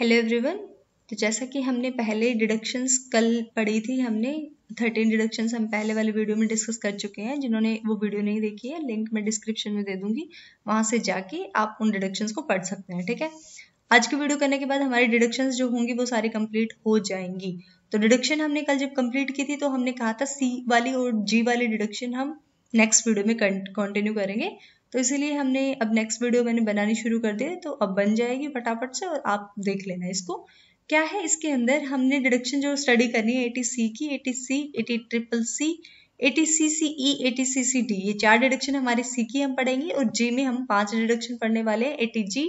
Hello everyone तो जैसा कि हमने पहले डिडक्शंस कल पढ़ी थी हमने थर्टीन डिडक्शंस हम पहले वाले वीडियो में डिस्कस कर चुके हैं जिन्होंने वो वीडियो नहीं देखी है लिंक मैं डिस्क्रिप्शन में दे दूंगी वहां से जाके आप उन डिडक्शंस को पढ़ सकते हैं ठीक है आज की वीडियो करने के बाद हमारी डिडक्शंस जो होंगी वो सारी कंप्लीट हो जाएंगी तो डिडक्शन हमने कल जब कंप्लीट की थी तो हमने कहा था सी वाली और जी वाली डिडक्शन हम नेक्स्ट वीडियो में कंटिन्यू करेंगे तो इसीलिए हमने अब नेक्स्ट वीडियो मैंने बनानी शुरू कर दी तो अब बन जाएगी फटाफट से और आप देख लेना इसको क्या है इसके अंदर हमने डिडक्शन जो स्टडी करनी है एटी सी की eighty C eighty triple C eighty C C E eighty C C D ये चार डिडक्शन हमारे सी की हम पढ़ेंगे और जी में हम पांच डिडक्शन पढ़ने वाले हैं eighty G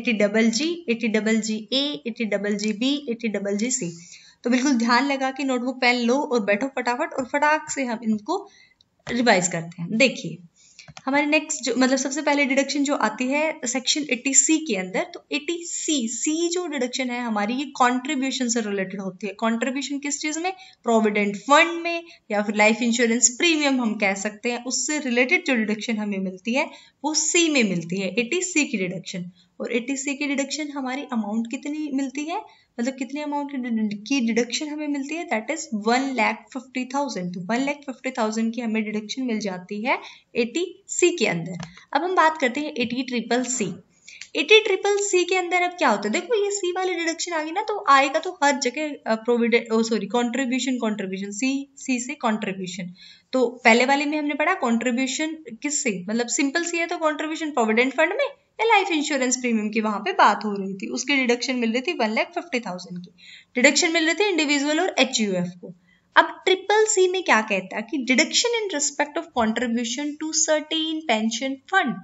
eighty double G eighty double G A eighty double G B eighty double G C तो बिल्कुल ध्यान लगा कि नोटबुक पेन लो और बैठो फटाफट और फटाक से हम इनको रिवाइज करते हैं देखिए हमारे नेक्स्ट जो मतलब सबसे पहले डिडक्शन जो आती है सेक्शन 80 सी के अंदर तो 80 सी सी जो डिडक्शन है हमारी ये कॉन्ट्रीब्यूशन से रिलेटेड होती है कॉन्ट्रीब्यूशन किस चीज़ में प्रोविडेंट फंड में या फिर लाइफ इंश्योरेंस प्रीमियम हम कह सकते हैं उससे रिलेटेड जो डिडक्शन हमें मिलती है वो सी में मिलती है एटी सी की डिडक्शन और सी की डिडक्शन हमारी अमाउंट कितनी मिलती है मतलब कितने अमाउंट की डिडक्शन हमें मिलती है that is one lakh fifty thousand तो वन लैख फिफ्टी थाउजेंड की हमें डिडक्शन मिल जाती है एटी सी के अंदर अब हम बात करते हैं eighty triple C eighty triple C के अंदर अब क्या होता है देखो ये सी वाली डिडक्शन आ गई ना तो आएगा तो हर जगह provident sorry contribution contribution C C से कंट्रीब्यूशन तो पहले वाले में हमने पढ़ा कंट्रीब्यूशन किससे मतलब सिंपल सी है तो कंट्रीब्यूशन प्रोविडेंट फंड में या लाइफ इंश्योरेंस प्रीमियम की वहां पे बात हो रही थी उसकी डिडक्शन मिल रही थी वन लैख फिफ्टी थाउजेंड की डिडक्शन मिल रही थी इंडिविजुअल और एच को अब ट्रिपल सी में क्या कहता है कि deduction in respect of contribution to certain pension fund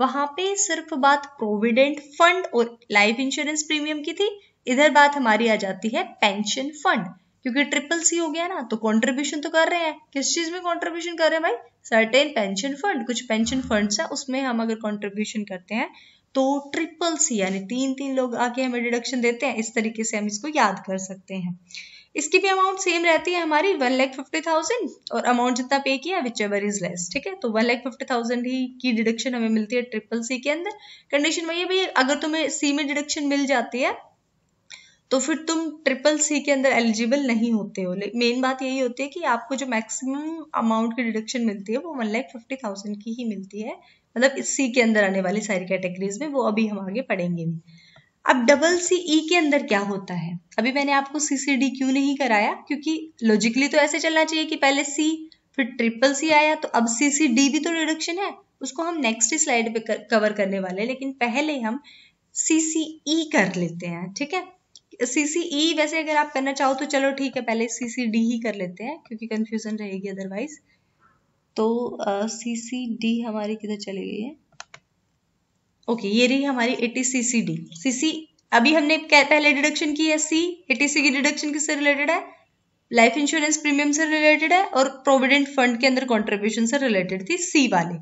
वहां पे सिर्फ बात प्रोविडेंट फंड और लाइफ इंश्योरेंस प्रीमियम की थी इधर बात हमारी आ जाती है पेंशन फंड क्योंकि ट्रिपल सी हो गया ना तो कंट्रीब्यूशन तो कर रहे हैं किस चीज में कंट्रीब्यूशन कर रहे हैं भाई सर्टेन पेंशन फंड कुछ पेंशन फंड्स है उसमें हम अगर कंट्रीब्यूशन करते हैं तो ट्रिपल सी यानी तीन तीन लोग आके हमें डिडक्शन देते हैं इस तरीके से हम इसको याद कर सकते हैं इसकी भी अमाउंट सेम रहती है हमारी वन लैख फिफ्टी थाउजेंड और अमाउंट जितना पे किया विच एवर इज लेस ठीक है तो वन लैख फिफ्टी थाउजेंड ही की डिडक्शन हमें मिलती है ट्रिपल सी के अंदर कंडीशन में है भैया अगर तुम्हें सी में डिडक्शन मिल जाती है तो फिर तुम ट्रिपल सी के अंदर एलिजिबल नहीं होते हो मेन बात यही होती है कि आपको जो मैक्सिमम अमाउंट की डिडक्शन मिलती है वो वन लाख फिफ्टी थाउजेंड की ही मिलती है मतलब इस सी के अंदर आने वाली सारी कैटेगरीज में वो अभी हम आगे पढ़ेंगे भी अब डबल सी ई के अंदर क्या होता है अभी मैंने आपको सी सी डी क्यों नहीं कराया क्योंकि लॉजिकली तो ऐसे चलना चाहिए कि पहले सी फिर ट्रिपल सी आया तो अब सी सी डी भी तो रिडक्शन है उसको हम नेक्स्ट स्लाइड पे कर, कवर करने वाले हैं लेकिन पहले हम सी सी ई कर लेते हैं ठीक है सी सी ई वैसे अगर आप करना चाहो तो चलो ठीक है पहले सी सी डी ही कर लेते हैं क्योंकि कन्फ्यूज़न रहेगी अदरवाइज तो सी सी डी हमारी किधर चली गई है ओके ये रही हमारी eighty C C D C सी अभी हमने पहले डिडक्शन की है सी एटीसी की डिडक्शन किससे रिलेटेड है लाइफ इंश्योरेंस प्रीमियम से रिलेटेड है और प्रोविडेंट फंड के अंदर कॉन्ट्रीब्यूशन से रिलेटेड थी सी वाले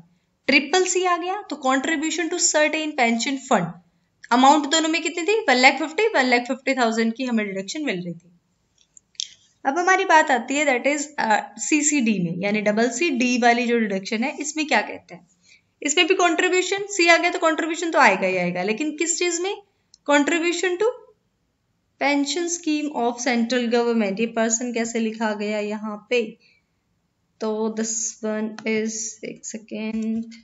ट्रिपल सी आ गया तो contribution to certain pension fund amount दोनों में कितनी थी one lakh fifty one lakh fifty thousand की हमें डिडक्शन मिल रही थी अब हमारी बात आती है that is C C D में यानी डबल सी डी वाली जो डिडक्शन है इसमें क्या कहते हैं इसमें भी कॉन्ट्रीब्यूशन सी आ गया तो कॉन्ट्रीब्यूशन तो आएगा ही आएगा लेकिन किस चीज में contribution to pension scheme of central government ये पर्सन कैसे लिखा गया यहाँ पे तो दिस वन इज एक सेकेंड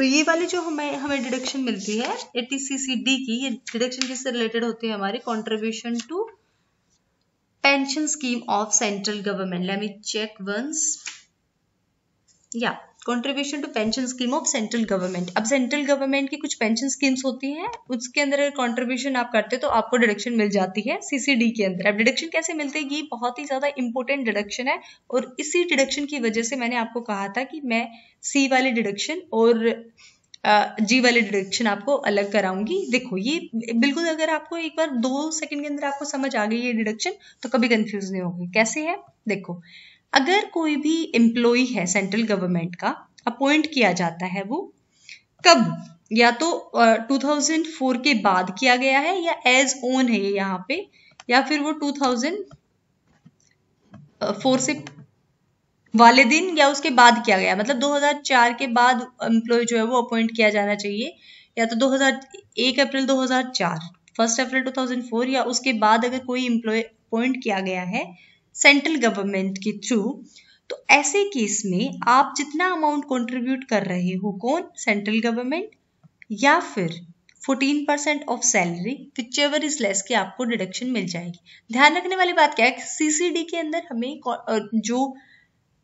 तो ये वाली जो हमें हमें डिडक्शन मिलती है एटीसीसीडी सी सी डी की ये डिडक्शन किससे रिलेटेड होती है हमारी contribution to pension scheme of central government let me check once या contribution to pension scheme of central government अब सेंट्रल गवर्नमेंट की कुछ पेंशन स्कीम्स होती हैं उसके अंदर अगर कॉन्ट्रीब्यूशन आप करते हो तो आपको डिडक्शन मिल जाती है सीसीडी के अंदर अब डिडक्शन कैसे मिलती है ये बहुत ही ज़्यादा इंपॉर्टेंट डिडक्शन है और इसी डिडक्शन की वजह से मैंने आपको कहा था कि मैं सी वाली डिडक्शन और जी वाले डिडक्शन आपको अलग कराऊंगी देखो ये बिल्कुल अगर आपको एक बार दो सेकंड के अंदर आपको समझ आ गई ये डिडक्शन तो कभी कंफ्यूज नहीं होगी कैसे है देखो अगर कोई भी एम्प्लॉय है सेंट्रल गवर्नमेंट का अपॉइंट किया जाता है वो कब या तो uh, 2004 के बाद किया गया है या एज ओन है यहाँ पे या फिर वो 2004 से वाले दिन या उसके बाद किया गया मतलब 2004 के बाद एम्प्लॉय जो है वो अपॉइंट किया जाना चाहिए या तो 2001 अप्रैल 2004 फर्स्ट अप्रैल 2004 या उसके बाद अगर कोई एम्प्लॉय अपॉइंट किया गया है सेंट्रल गवर्नमेंट के थ्रू तो ऐसे केस में आप जितना अमाउंट कंट्रीब्यूट कर रहे हो कौन सेंट्रल गवर्नमेंट या फिर 14 percent of salary ever is less की आपको डिडक्शन मिल जाएगी ध्यान रखने वाली बात क्या है सीसीडी के अंदर हमें जो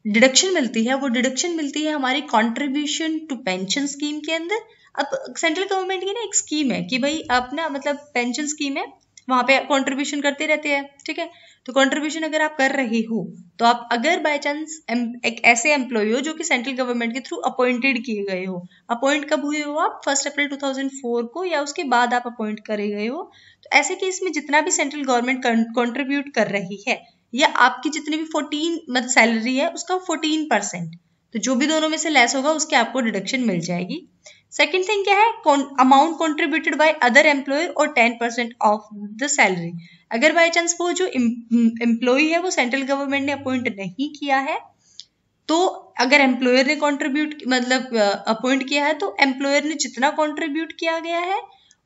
डिडक्शन मिलती है वो डिडक्शन मिलती है हमारी कॉन्ट्रीब्यूशन टू पेंशन स्कीम के अंदर अब सेंट्रल गवर्नमेंट की ना एक स्कीम है कि भाई अपना मतलब पेंशन स्कीम है वहां पे कॉन्ट्रीब्यूशन करते रहते हैं ठीक है तो कंट्रीब्यूशन अगर आप कर रहे हो तो आप अगर बाय चांस एक ऐसे एम्प्लॉय हो जो कि सेंट्रल गवर्नमेंट के थ्रू अपॉइंटेड किए गए हो अपॉइंट कब हुए हो आप फर्स्ट अप्रैल 2004 को या उसके बाद आप अपॉइंट करे गए हो तो ऐसे केस में जितना भी सेंट्रल गवर्नमेंट कॉन्ट्रीब्यूट कर रही है या आपकी जितनी भी फोर्टीन मतलब सैलरी है उसका फोर्टीन परसेंट तो जो भी दोनों में से लेस होगा उसके आपको डिडक्शन मिल जाएगी सेकेंड थिंग क्या है amount contributed by other employer और ten percent of the salary अगर बाई चांस वो जो एम्प्लॉय है वो सेंट्रल गवर्नमेंट ने अपॉइंट नहीं किया है तो अगर एम्प्लॉयर ने कॉन्ट्रीब्यूट मतलब अपॉइंट uh, किया है तो एम्प्लॉयर ने जितना कॉन्ट्रीब्यूट किया गया है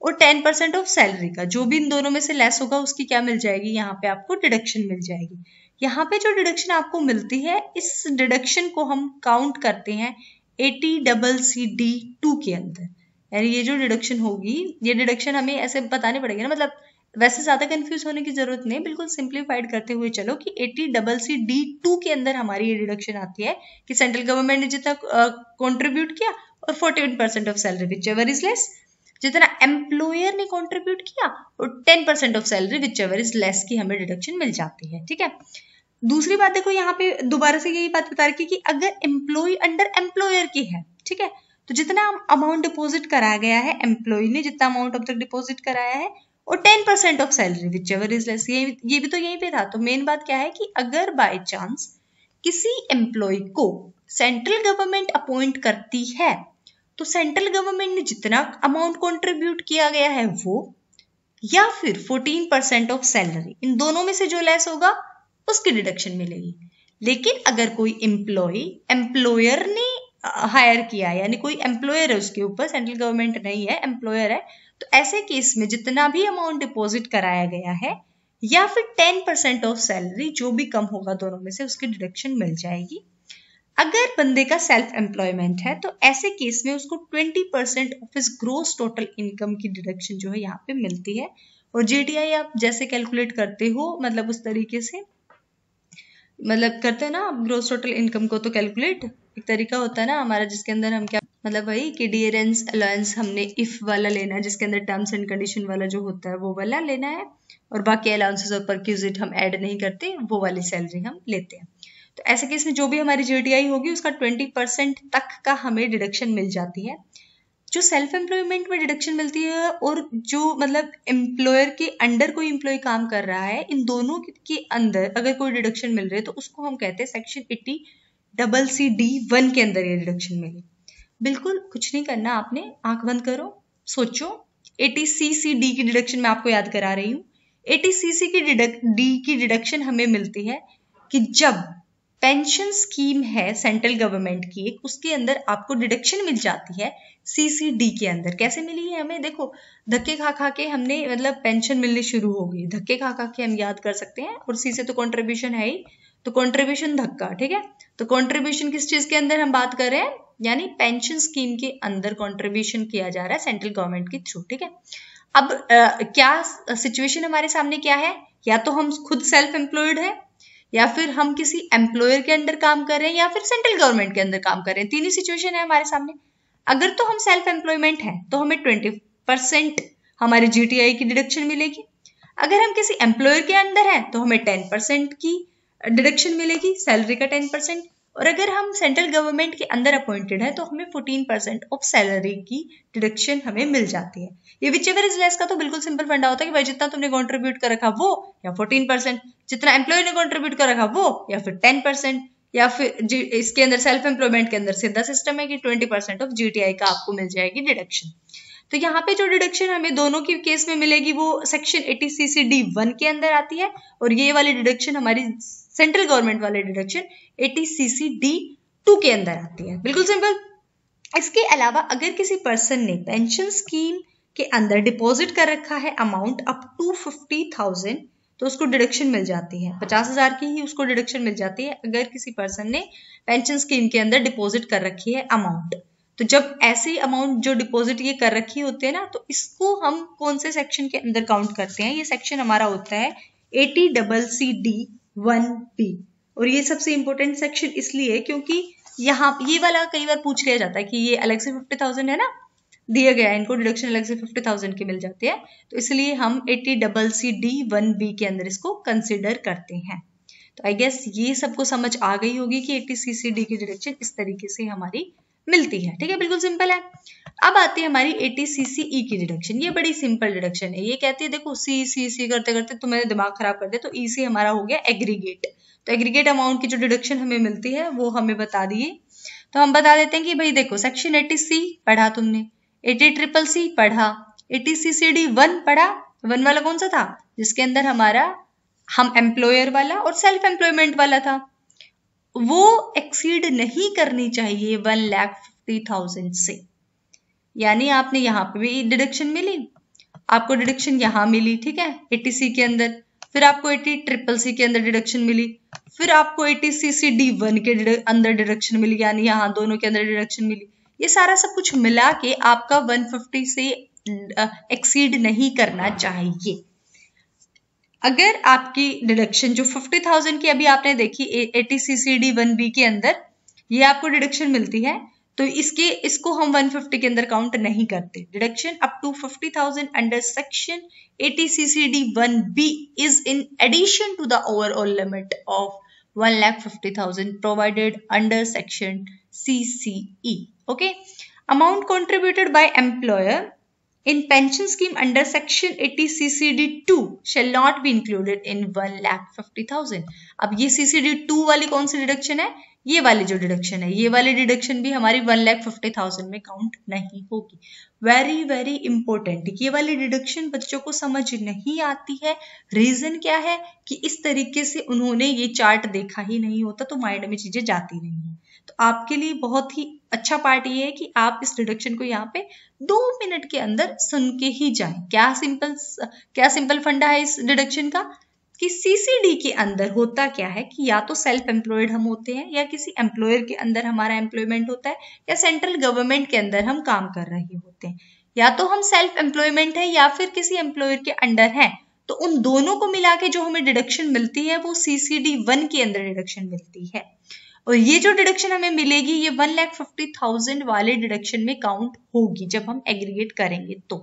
और टेन परसेंट ऑफ सैलरी का जो भी इन दोनों में से लेस होगा उसकी क्या मिल जाएगी यहाँ पे आपको डिडक्शन मिल जाएगी यहाँ पे जो डिडक्शन आपको मिलती है इस डिडक्शन को हम काउंट करते हैं eighty double C D two के अंदर यानी ये जो डिडक्शन होगी ये डिडक्शन हमें ऐसे बताने पड़ेगा ना मतलब वैसे ज़्यादा कंफ्यूज होने की ज़रूरत नहीं बिल्कुल सिंप्लीफाइड करते हुए चलो कि eighty double C D two के अंदर हमारी ये डिडक्शन आती है कि सेंट्रल गवर्नमेंट ने जितना कॉन्ट्रीब्यूट किया और forty one percent of salary which ever is less जितना एम्प्लॉयर ने कॉन्ट्रीब्यूट किया और ten percent of salary which ever is less की हमें डिडक्शन मिल जाती है ठीक है दूसरी बात देखो यहाँ पे दोबारा से यही बात बता रखी कि अगर एम्प्लॉय अंडर एम्प्लॉयर की है ठीक है तो जितना अमाउंट डिपॉजिट कराया गया है एम्प्लॉय ने जितना अमाउंट अब तक डिपॉजिट कराया है और ten percent of salary which ever is less ये ये भी तो यहीं पे था तो मेन बात क्या है कि अगर बाय चांस किसी एम्प्लॉय को सेंट्रल गवर्नमेंट अपॉइंट करती है तो सेंट्रल गवर्नमेंट ने जितना अमाउंट कॉन्ट्रीब्यूट किया गया है वो या फिर फोर्टीन परसेंट ऑफ सैलरी इन दोनों में से जो लेस होगा उसकी डिडक्शन मिलेगी लेकिन अगर कोई एम्प्लॉय एम्प्लॉयर ने हायर किया यानी कोई एम्प्लॉयर है उसके ऊपर सेंट्रल गवर्नमेंट नहीं है एम्प्लॉयर है तो ऐसे केस में जितना भी अमाउंट डिपॉजिट कराया गया है या फिर टेन परसेंट ऑफ सैलरी जो भी कम होगा दोनों में से उसकी डिडक्शन मिल जाएगी अगर बंदे का सेल्फ एम्प्लॉयमेंट है तो ऐसे केस में उसको ट्वेंटी परसेंट ऑफ इस ग्रोस टोटल इनकम की डिडक्शन जो है यहाँ पे मिलती है और जेटीआई आप जैसे कैलकुलेट करते हो मतलब उस तरीके से मतलब करते हैं ना आप ग्रोस टोटल इनकम को तो कैलकुलेट एक तरीका होता है ना हमारा जिसके अंदर हम क्या मतलब वही कि डियरेंस अलायंस हमने इफ वाला लेना है जिसके अंदर टर्म्स एंड कंडीशन वाला जो होता है वो वाला लेना है और बाकी अलाउंसेस और परक्यूजिट हम ऐड नहीं करते वो वाली सैलरी हम लेते हैं तो ऐसे केस में जो भी हमारी जी होगी उसका ट्वेंटी परसेंट तक का हमें डिडक्शन मिल जाती है जो सेल्फ एम्प्लॉयमेंट में डिडक्शन मिलती है और जो मतलब एम्प्लॉयर के अंडर कोई एम्प्लॉय काम कर रहा है इन दोनों के अंदर अगर कोई डिडक्शन मिल रही है तो उसको हम कहते हैं section eighty double C D one के अंदर ये डिडक्शन मिली बिल्कुल कुछ नहीं करना आपने आंख बंद करो सोचो एटी सी सी डी की डिडक्शन मैं आपको याद करा रही हूँ एटी सी सी की डिडक डी की डिडक्शन हमें मिलती है कि जब पेंशन स्कीम है सेंट्रल गवर्नमेंट की एक उसके अंदर आपको डिडक्शन मिल जाती है सीसीडी के अंदर कैसे मिली है हमें देखो धक्के खा खा के हमने मतलब पेंशन मिलनी शुरू हो गई धक्के खा खा के हम याद कर सकते हैं और सी से तो कॉन्ट्रीब्यूशन है ही तो कॉन्ट्रीब्यूशन धक्का ठीक है तो कॉन्ट्रीब्यूशन किस चीज के अंदर हम बात कर रहे हैं यानी पेंशन स्कीम के अंदर कॉन्ट्रीब्यूशन किया जा रहा है सेंट्रल गवर्नमेंट के थ्रू ठीक है अब आ, क्या सिचुएशन हमारे सामने क्या है या तो हम खुद सेल्फ एम्प्लॉयड है या फिर हम किसी एम्प्लॉयर के अंडर काम कर रहे हैं या फिर सेंट्रल गवर्नमेंट के अंदर काम कर रहे हैं तीन ही सिचुएशन है हमारे सामने अगर तो हम सेल्फ एम्प्लॉयमेंट हैं तो हमें ट्वेंटी परसेंट हमारे जीटीआई की डिडक्शन मिलेगी अगर हम किसी एम्प्लॉयर के अंदर हैं तो हमें टेन परसेंट की डिडक्शन मिलेगी सैलरी का टेन परसेंट और अगर हम सेंट्रल गवर्नमेंट के अंदर अपॉइंटेड है तो हमें 14 परसेंट ऑफ सैलरी की डिडक्शन हमें मिल जाती है ये विच एवर इज लेस का तो बिल्कुल सिंपल फंडा होता है कि भाई जितना तुमने कॉन्ट्रीब्यूट कर रखा वो या फोर्टीन परसेंट जितना एम्प्लॉय ने कॉन्ट्रीब्यूट कर रखा वो या फिर टेन परसेंट या फिर इसके अंदर सेल्फ एम्प्लॉयमेंट के अंदर सीधा सिस्टम है कि ट्वेंटी परसेंट ऑफ जीटीआई का आपको मिल जाएगी डिडक्शन तो यहाँ पे जो डिडक्शन हमें दोनों के केस में मिलेगी वो section eighty C C D one के अंदर आती है और ये वाली डिडक्शन हमारी सेंट्रल गवर्नमेंट वाली deduction eighty C C D two के अंदर आती है बिल्कुल सिंपल इसके अलावा अगर किसी पर्सन ने पेंशन स्कीम के अंदर डिपॉजिट कर रखा है amount up to fifty thousand तो उसको डिडक्शन मिल जाती है पचास हजार की ही उसको डिडक्शन मिल जाती है अगर किसी पर्सन ने पेंशन स्कीम के अंदर डिपॉजिट कर रखी है अमाउंट तो जब ऐसे अमाउंट जो डिपॉजिट ये कर रखी होती है ना तो इसको हम कौन से सेक्शन के अंदर काउंट करते हैं ये सेक्शन हमारा होता है eighty double C D one P और ये सबसे इंपॉर्टेंट सेक्शन इसलिए क्योंकि यहाँ ये वाला कई बार पूछ लिया जाता है कि ये अलग से फिफ्टी थाउजेंड है ना दिया गया है इनको डिडक्शन अलग से फिफ्टी थाउजेंड के मिल जाते हैं तो इसलिए हम eighty double C D one B के अंदर इसको कंसिडर करते हैं तो आई गेस ये सबको समझ आ गई होगी कि एटी सी सी डी की डिडक्शन इस तरीके से हमारी मिलती है ठीक है बिल्कुल सिंपल है अब आती है हमारी एटीसी e की डिडक्शन ये बड़ी सिंपल डिडक्शन है ये कहती है देखो सी सी सी करते करते तो मैंने दिमाग खराब कर दे तो ई e, सी हमारा हो गया एग्रीगेट तो एग्रीगेट अमाउंट की जो डिडक्शन हमें मिलती है वो हमें बता दिए तो हम बता देते हैं कि भाई देखो सेक्शन एटी सी पढ़ा तुमने एटी ट्रिपल सी पढ़ा eighty C C D one पढ़ा वन वाला कौन सा था जिसके अंदर हमारा हम एम्प्लॉयर वाला और सेल्फ एम्प्लॉयमेंट वाला था वो एक्सीड नहीं करनी चाहिए वन लैख फिफ्टी थाउजेंड से यानी आपने यहाँ पे भी डिडक्शन मिली आपको डिडक्शन यहां मिली ठीक है एटी सी के अंदर फिर आपको एटी ट्रिपल सी के अंदर डिडक्शन मिली फिर आपको eighty C C D one के अंदर डिडक्शन मिली यानी यहां दोनों के अंदर डिडक्शन मिली ये सारा सब कुछ मिला के आपका फिफ्टी से एक्सीड नहीं करना चाहिए अगर आपकी डिडक्शन जो 50,000 की अभी आपने देखी T C C D one B के अंदर ये आपको डिडक्शन मिलती है तो इसके इसको हम 150 के अंदर काउंट नहीं करते deduction up to 50,000 under section eighty C C D one B is in addition to the overall limit of one lakh fifty thousand provided under section C C E okay amount contributed by employer in pension scheme under section 80 CCD2 shall not be included in 1 lakh 50,000. अब ये CCD2 वाली कौन सी deduction है ये वाली जो deduction है ये वाली डिडक्शन भी हमारी वन लैख फिफ्टी थाउजेंड में काउंट नहीं होगी वेरी वेरी इंपॉर्टेंट ये वाली डिडक्शन बच्चों को समझ नहीं आती है रीजन क्या है कि इस तरीके से उन्होंने ये चार्ट देखा ही नहीं होता तो माइंड में चीजें जाती नहीं है तो आपके लिए बहुत ही अच्छा पार्ट ये है कि आप इस डिडक्शन को यहाँ पे दो मिनट के अंदर सुन के ही जाए क्या सिंपल क्या सिंपल फंडा है इस रिडक्शन का कि सीसीडी के अंदर होता क्या है कि या तो सेल्फ एम्प्लॉयड हम होते हैं या किसी एम्प्लॉयर के अंदर हमारा एम्प्लॉयमेंट होता है या सेंट्रल गवर्नमेंट के अंदर हम काम कर रहे होते हैं या तो हम सेल्फ एम्प्लॉयमेंट है या फिर किसी एम्प्लॉयर के अंडर है तो उन दोनों को मिला के जो हमें डिडक्शन मिलती है वो सीसीडी वन के अंदर डिडक्शन मिलती है और ये जो डिडक्शन हमें मिलेगी ये वन लैख फिफ्टी थाउजेंड वाले डिडक्शन में काउंट होगी जब हम एग्रीगेट करेंगे तो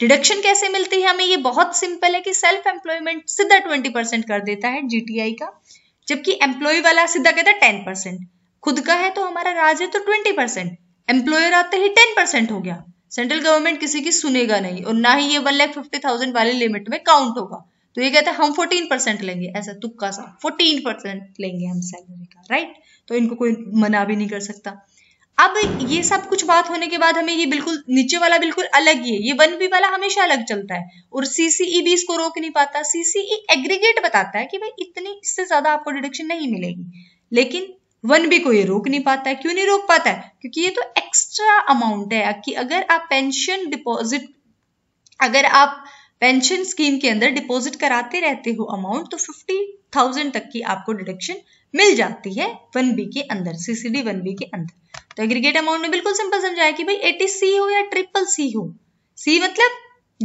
डिडक्शन कैसे मिलती है हमें ये बहुत सिंपल है कि सेल्फ एम्प्लॉयमेंट सीधा ट्वेंटी परसेंट कर देता है जीटीआई का जबकि एम्प्लॉय वाला सीधा कहता है टेन परसेंट खुद का है तो हमारा राज है तो ट्वेंटी परसेंट एम्प्लॉयर आते ही टेन परसेंट हो गया सेंट्रल गवर्नमेंट किसी की सुनेगा नहीं और ना ही ये वन लैख फिफ्टी थाउजेंड वाले लिमिट में काउंट होगा तो ये कहता है हम फोर्टीन परसेंट लेंगे ऐसा तुक्का सा फोर्टीन परसेंट लेंगे हम सैलरी का राइट तो इनको कोई मना भी नहीं कर सकता अब ये सब कुछ बात होने के बाद हमें ये बिल्कुल नीचे वाला बिल्कुल अलग ही है ये वन बी वाला हमेशा अलग चलता है और सीसीई भी e इसको रोक नहीं पाता सीसीई एग्रीगेट e बताता है कि भाई इतनी इससे ज्यादा आपको डिडक्शन नहीं मिलेगी लेकिन वन बी को ये रोक नहीं पाता है क्यों नहीं रोक पाता है क्योंकि ये तो एक्स्ट्रा अमाउंट है कि अगर आप पेंशन डिपॉजिट अगर आप पेंशन स्कीम के अंदर डिपॉजिट कराते रहते हो अमाउंट तो फिफ्टी थाउजेंड तक की आपको डिडक्शन मिल जाती है वन बी के अंदर सीसीडी वन बी के अंदर तो एग्रीगेट अमाउंट में बिल्कुल सिंपल समझाया कि भाई एटी सी हो या ट्रिपल सी हो सी मतलब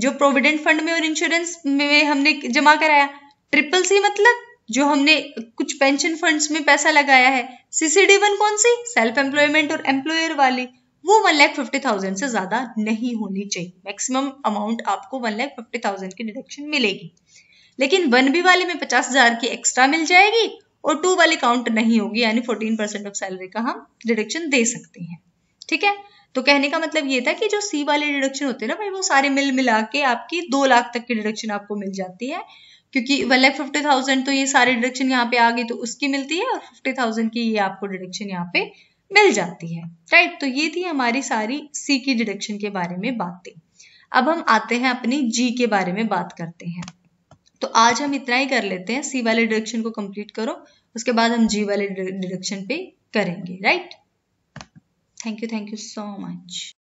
जो प्रोविडेंट फंड में और इंश्योरेंस में हमने जमा कराया ट्रिपल सी मतलब जो हमने कुछ पेंशन फंड्स में पैसा लगाया है सीसीडी वन कौन सी सेल्फ एम्प्लॉयमेंट और एम्प्लॉयर वाली वो वन लैख फिफ्टी थाउजेंड से ज़्यादा नहीं होनी चाहिए मैक्सिमम अमाउंट आपको वन लैख फिफ्टी थाउजेंड की डिडक्शन मिलेगी लेकिन वन बी वाले में पचास हज़ार की एक्स्ट्रा मिल जाएगी और टू वाले काउंट नहीं होगी यानी फोर्टीन परसेंट ऑफ सैलरी का हम डिडक्शन दे सकते हैं ठीक है तो कहने का मतलब ये था कि जो सी वाले डिडक्शन होते हैं ना भाई वो सारे मिल मिला के आपकी दो लाख तक की डिडक्शन आपको मिल जाती है क्योंकि वन लैख फिफ्टी थाउजेंड तो ये सारे डिडक्शन यहाँ पे आ गई तो उसकी मिलती है और फिफ्टी थाउजेंड की ये आपको डिडक्शन यहाँ पे मिल जाती है राइट तो ये थी हमारी सारी सी की डिडक्शन के बारे में बातें अब हम आते हैं अपनी जी के बारे में बात करते हैं तो आज हम इतना ही कर लेते हैं सी वाले डिडक्शन को कंप्लीट करो उसके बाद हम जी वाले डिडक्शन पे करेंगे right thank you thank you so much